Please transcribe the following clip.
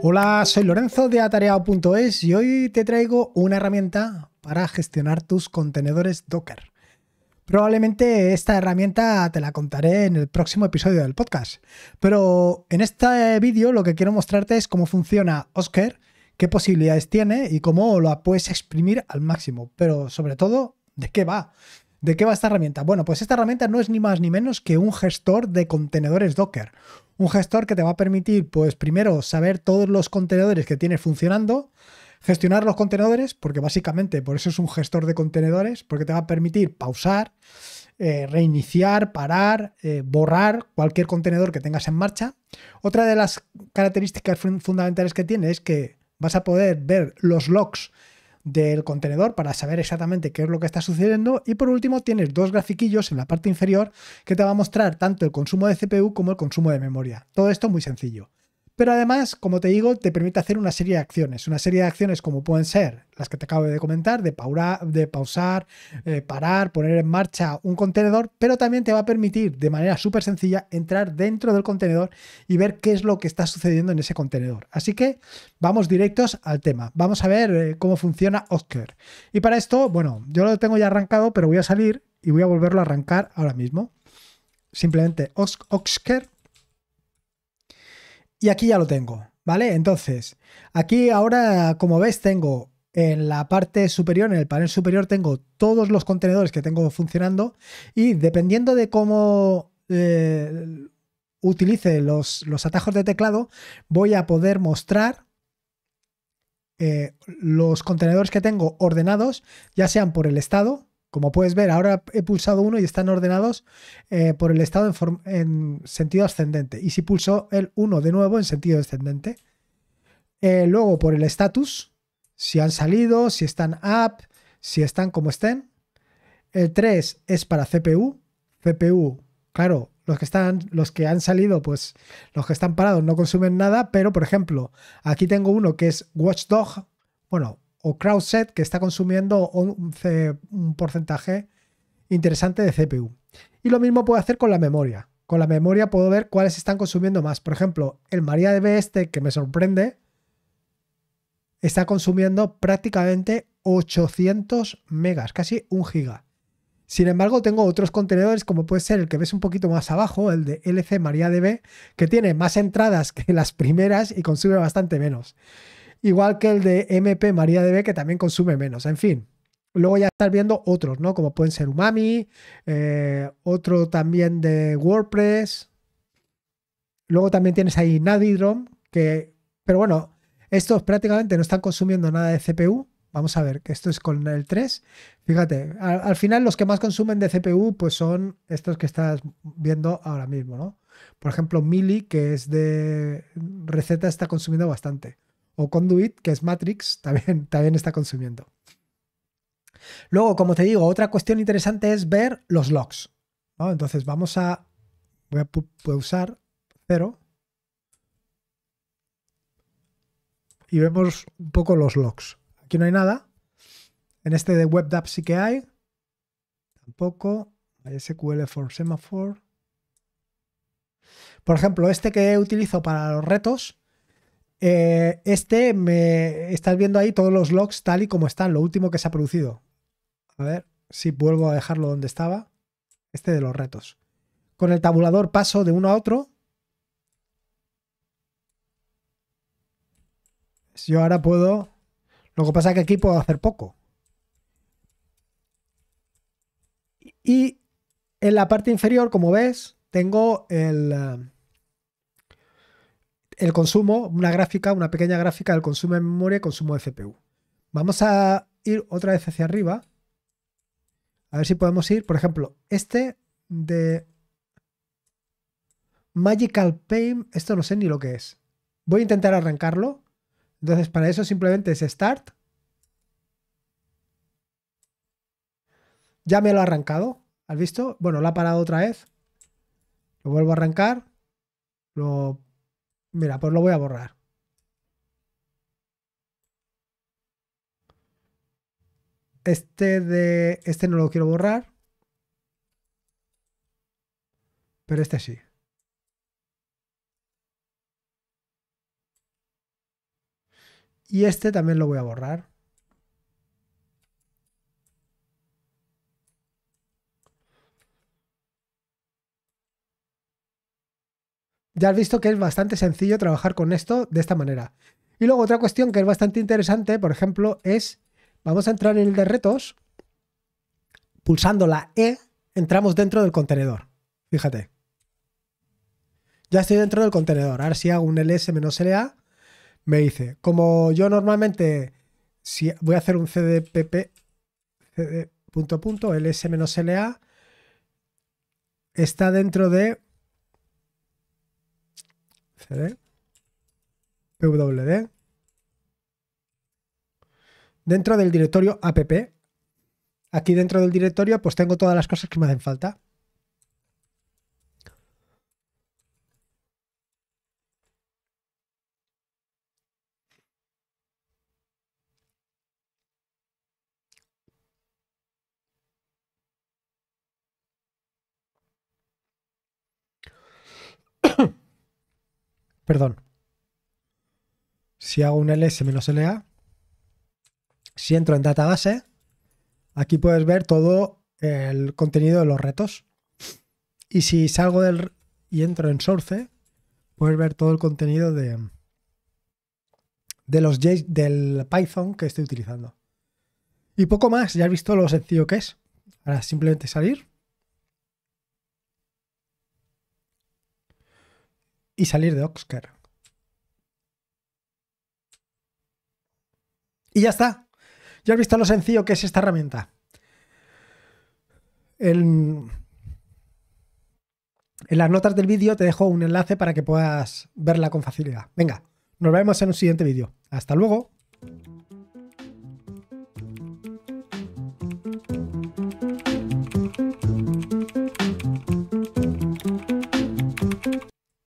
Hola, soy Lorenzo de atareado.es y hoy te traigo una herramienta para gestionar tus contenedores Docker. Probablemente esta herramienta te la contaré en el próximo episodio del podcast, pero en este vídeo lo que quiero mostrarte es cómo funciona Oscar, qué posibilidades tiene y cómo la puedes exprimir al máximo, pero sobre todo, ¿de qué va? ¿De qué va esta herramienta? Bueno, pues esta herramienta no es ni más ni menos que un gestor de contenedores Docker. Un gestor que te va a permitir, pues primero, saber todos los contenedores que tienes funcionando, gestionar los contenedores, porque básicamente por eso es un gestor de contenedores, porque te va a permitir pausar, eh, reiniciar, parar, eh, borrar cualquier contenedor que tengas en marcha. Otra de las características fundamentales que tiene es que vas a poder ver los logs del contenedor para saber exactamente qué es lo que está sucediendo. Y por último, tienes dos grafiquillos en la parte inferior que te va a mostrar tanto el consumo de CPU como el consumo de memoria. Todo esto muy sencillo. Pero además, como te digo, te permite hacer una serie de acciones. Una serie de acciones como pueden ser las que te acabo de comentar, de, de pausar, eh, parar, poner en marcha un contenedor, pero también te va a permitir de manera súper sencilla entrar dentro del contenedor y ver qué es lo que está sucediendo en ese contenedor. Así que vamos directos al tema. Vamos a ver eh, cómo funciona Oscar. Y para esto, bueno, yo lo tengo ya arrancado, pero voy a salir y voy a volverlo a arrancar ahora mismo. Simplemente Oscar y aquí ya lo tengo, ¿vale? Entonces, aquí ahora, como ves, tengo en la parte superior, en el panel superior, tengo todos los contenedores que tengo funcionando y dependiendo de cómo eh, utilice los, atajos de teclado, voy a poder mostrar eh, los contenedores que tengo ordenados, ya sean por el estado, como puedes ver, ahora he pulsado uno y están ordenados eh, por el estado en, sentido ascendente. Y si pulso el 1 de nuevo en sentido descendente. Eh, luego por el status, si han salido, si están up, si están como estén. El 3 es para CPU. CPU, claro, los que están, los que han salido, pues los que están parados no consumen nada, pero por ejemplo, aquí tengo uno que es Watchdog. Bueno, o CrowdSet que está consumiendo un, porcentaje interesante de CPU. Y lo mismo puedo hacer con la memoria. Con la memoria puedo ver cuáles están consumiendo más. Por ejemplo, el MariaDB este que me sorprende está consumiendo prácticamente 800 megas, casi un giga. Sin embargo, tengo otros contenedores como puede ser el que ves un poquito más abajo, el de LC MariaDB, que tiene más entradas que las primeras y consume bastante menos igual que el de MP MariaDB, que también consume menos. En fin, luego ya estás viendo otros, ¿no? Como pueden ser Umami, eh, otro también de WordPress. Luego también tienes ahí Nadidrom, que, pero bueno, estos prácticamente no están consumiendo nada de CPU. Vamos a ver, que esto es con el 3. Fíjate, al final los que más consumen de CPU pues son estos que estás viendo ahora mismo, ¿no? Por ejemplo, Mili, que es de receta, está consumiendo bastante o Conduit, que es Matrix, también, también está consumiendo. Luego, como te digo, otra cuestión interesante es ver los logs. Entonces vamos a... Voy a usar cero. Y vemos un poco los logs. Aquí no hay nada. En este de WebDAV sí que hay. Tampoco. Hay SQL for Semaphore. Por ejemplo, este que utilizo para los retos eh, este me estás viendo ahí todos los logs tal y como están, lo último que se ha producido. A ver si vuelvo a dejarlo donde estaba. Este de los retos. Con el tabulador paso de uno a otro. Yo ahora puedo. Lo que pasa es que aquí puedo hacer poco. Y en la parte inferior, como ves, tengo el eh, el consumo, una gráfica, una pequeña gráfica del consumo de memoria y consumo de CPU. Vamos a ir otra vez hacia arriba. A ver si podemos ir, por ejemplo, este de Magical Paint, esto no sé ni lo que es. Voy a intentar arrancarlo. Entonces, para eso simplemente es Start. Ya me lo ha arrancado. ¿Has visto? Bueno, lo ha parado otra vez. Lo vuelvo a arrancar. Lo Mira, pues lo voy a borrar. Este de. Este no lo quiero borrar. Pero este sí. Y este también lo voy a borrar. ya has visto que es bastante sencillo trabajar con esto de esta manera. Y luego otra cuestión que es bastante interesante, por ejemplo, es, vamos a entrar en el de retos, pulsando la E, entramos dentro del contenedor. Fíjate. Ya estoy dentro del contenedor. Ahora si hago un ls-la, me dice, como yo normalmente, si voy a hacer un cdpp, cd punto punto, ls-la, está dentro de CD, PWD Dentro del directorio app, aquí dentro del directorio pues tengo todas las cosas que me hacen falta. Perdón. Si hago un ls-la, si entro en database, aquí puedes ver todo el contenido de los retos. Y si salgo del y entro en source, puedes ver todo el contenido de, de los del Python que estoy utilizando. Y poco más, ya has visto lo sencillo que es. Ahora simplemente salir y salir de oscar Y ya está. Ya has visto lo sencillo que es esta herramienta. En las notas del vídeo te dejo un enlace para que puedas verla con facilidad. Venga, nos vemos en un siguiente vídeo. Hasta luego.